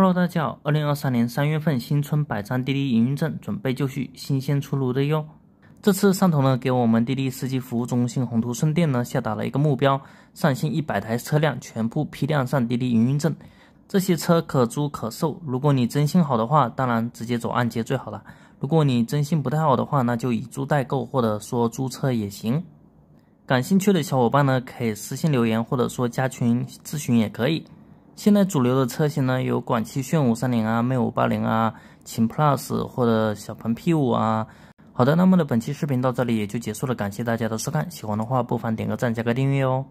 hello，大家好，二零二三年三月份新春百张滴滴营运证准备就绪，新鲜出炉的哟。这次上头呢给我们滴滴司机服务中心宏图顺店呢下达了一个目标，上线一百台车辆全部批量上滴滴营运证，这些车可租可售。如果你征信好的话，当然直接走按揭最好了；如果你征信不太好的话，那就以租代购或者说租车也行。感兴趣的小伙伴呢可以私信留言，或者说加群咨询也可以。现在主流的车型呢，有广汽炫舞三零啊、魅五八零啊、秦 Plus 或者小鹏 P 五啊。好的，那么的本期视频到这里也就结束了，感谢大家的收看。喜欢的话，不妨点个赞，加个订阅哦。